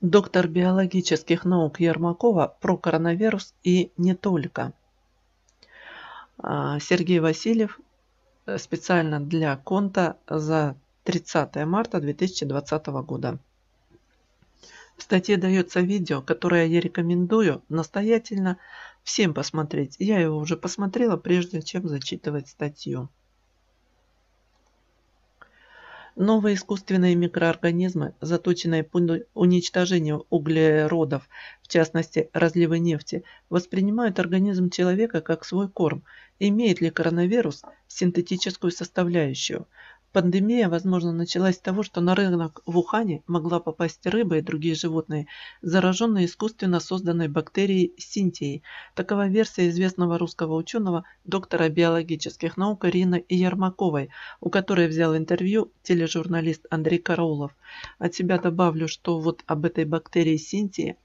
доктор биологических наук Ермакова про коронавирус и не только. А, Сергей Васильев э, специально для Конта за 30 марта 2020 года. В статье дается видео, которое я рекомендую настоятельно всем посмотреть. Я его уже посмотрела, прежде чем зачитывать статью. Новые искусственные микроорганизмы, заточенные по уничтожению углеродов, в частности разливы нефти, воспринимают организм человека как свой корм. Имеет ли коронавирус синтетическую составляющую? Пандемия, возможно, началась с того, что на рынок в Ухане могла попасть рыба и другие животные, зараженные искусственно созданной бактерией синтией. Такова версия известного русского ученого, доктора биологических наук Ирины Ермаковой, у которой взял интервью тележурналист Андрей Караулов. От себя добавлю, что вот об этой бактерии синтии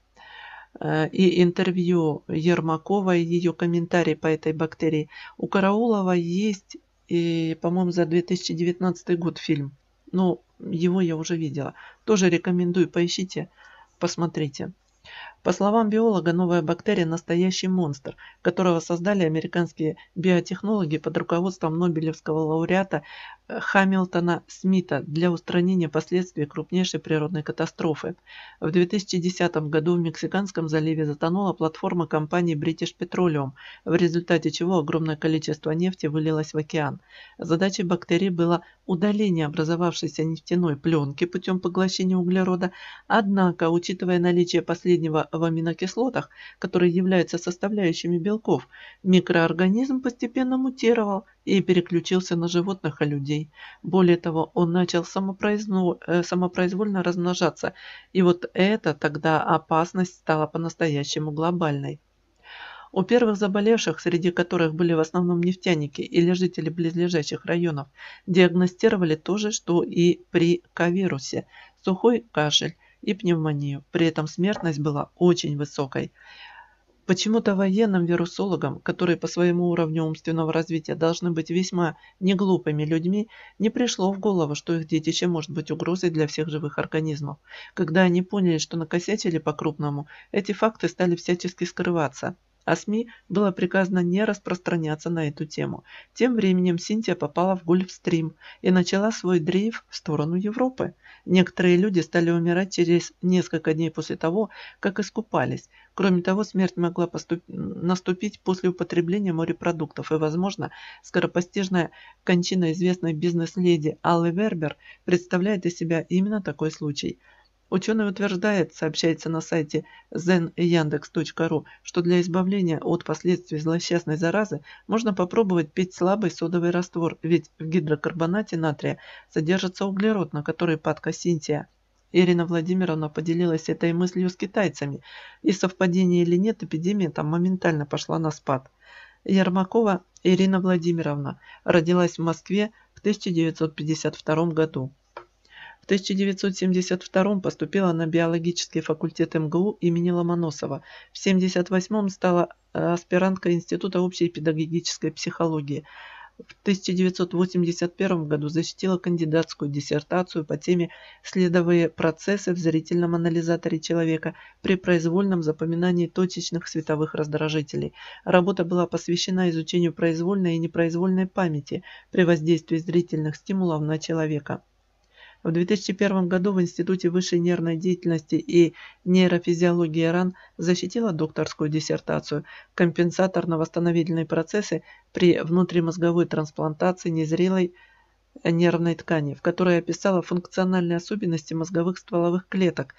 э, и интервью Ермаковой и ее комментарии по этой бактерии. У Караулова есть и, по-моему, за 2019 год фильм. Но его я уже видела. Тоже рекомендую, поищите, посмотрите. По словам биолога, новая бактерия – настоящий монстр, которого создали американские биотехнологи под руководством Нобелевского лауреата э, Хамилтона Смита для устранения последствий крупнейшей природной катастрофы. В 2010 году в Мексиканском заливе затонула платформа компании British Petroleum, в результате чего огромное количество нефти вылилось в океан. Задачей бактерии было удаление образовавшейся нефтяной пленки путем поглощения углерода, однако, учитывая наличие последнего в аминокислотах, которые являются составляющими белков, микроорганизм постепенно мутировал и переключился на животных и людей. Более того, он начал самопроизво... Э, самопроизвольно размножаться, и вот это тогда опасность стала по-настоящему глобальной. У первых заболевших, среди которых были в основном нефтяники или жители близлежащих районов, диагностировали то же, что и при ковирусе – сухой кашель, и пневмонию. При этом смертность была очень высокой. Почему-то военным вирусологам, которые по своему уровню умственного развития должны быть весьма неглупыми людьми, не пришло в голову, что их детище может быть угрозой для всех живых организмов. Когда они поняли, что накосячили по-крупному, эти факты стали всячески скрываться – а СМИ было приказано не распространяться на эту тему. Тем временем Синтия попала в Гольфстрим и начала свой дрейф в сторону Европы. Некоторые люди стали умирать через несколько дней после того, как искупались. Кроме того, смерть могла наступить после употребления морепродуктов, и, возможно, скоропостижная кончина известной бизнес-леди Аллы Вербер представляет из себя именно такой случай – Ученый утверждает, сообщается на сайте zen.yandex.ru, что для избавления от последствий злосчастной заразы можно попробовать пить слабый содовый раствор, ведь в гидрокарбонате натрия содержится углерод, на который падка синтия. Ирина Владимировна поделилась этой мыслью с китайцами, и совпадение или нет, эпидемия там моментально пошла на спад. Ермакова Ирина Владимировна родилась в Москве в 1952 году. В 1972 поступила на биологический факультет МГУ имени Ломоносова. В 1978 стала э, аспиранткой Института общей педагогической психологии. В 1981 году защитила кандидатскую диссертацию по теме «Следовые процессы в зрительном анализаторе человека при произвольном запоминании точечных световых раздражителей». Работа была посвящена изучению произвольной и непроизвольной памяти при воздействии зрительных стимулов на человека. В 2001 году в Институте высшей нервной деятельности и нейрофизиологии РАН защитила докторскую диссертацию «Компенсаторно-восстановительные процессы при внутримозговой трансплантации незрелой нервной ткани», в которой описала функциональные особенности мозговых стволовых клеток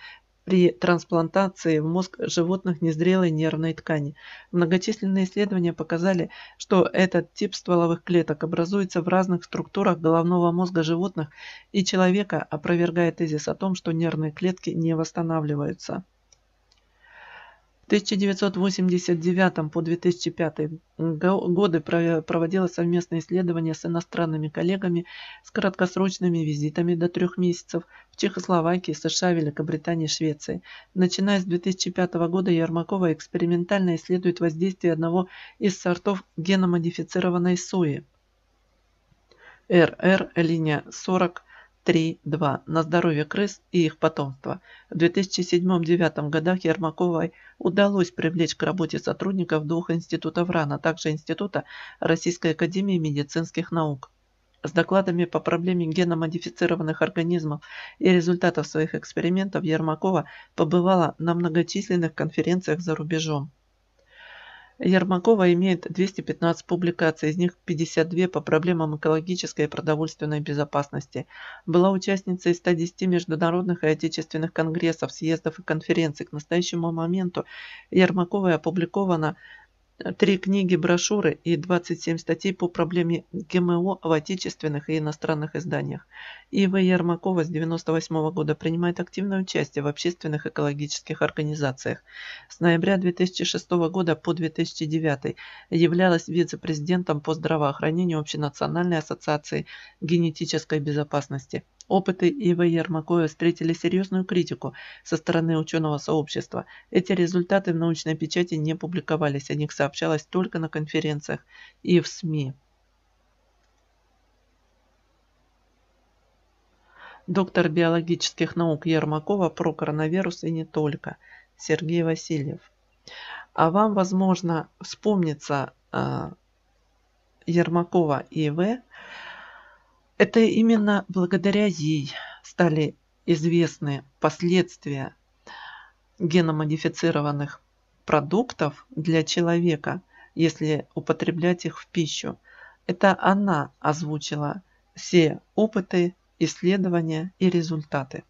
при трансплантации в мозг животных незрелой нервной ткани. Многочисленные исследования показали, что этот тип стволовых клеток образуется в разных структурах головного мозга животных и человека, опровергая тезис о том, что нервные клетки не восстанавливаются. 1989 по 2005 годы проводила совместные исследования с иностранными коллегами с краткосрочными визитами до трех месяцев в Чехословакии, США, Великобритании, Швеции. Начиная с 2005 года Ермакова экспериментально исследует воздействие одного из сортов геномодифицированной сои. РР, линия 40, 3.2 на здоровье крыс и их потомства. В 2007-2009 годах Ермаковой удалось привлечь к работе сотрудников двух институтов РАН, а также Института Российской Академии Медицинских Наук. С докладами по проблеме геномодифицированных организмов и результатов своих экспериментов Ермакова побывала на многочисленных конференциях за рубежом. Ермакова имеет 215 публикаций, из них 52 по проблемам экологической и продовольственной безопасности. Была участницей 110 международных и отечественных конгрессов, съездов и конференций. К настоящему моменту Ермаковой опубликовано Три книги, брошюры и 27 статей по проблеме ГМО в отечественных и иностранных изданиях. Ива Ермакова с 1998 года принимает активное участие в общественных экологических организациях. С ноября 2006 года по 2009 являлась вице-президентом по здравоохранению Общенациональной ассоциации генетической безопасности – Опыты И.В. Ермакоя встретили серьезную критику со стороны ученого сообщества. Эти результаты в научной печати не публиковались, о них сообщалось только на конференциях и в СМИ. Доктор биологических наук Ермакова про коронавирус и не только. Сергей Васильев. А вам, возможно, вспомнится Ермакова э, И.В., это именно благодаря ей стали известны последствия геномодифицированных продуктов для человека, если употреблять их в пищу. Это она озвучила все опыты, исследования и результаты.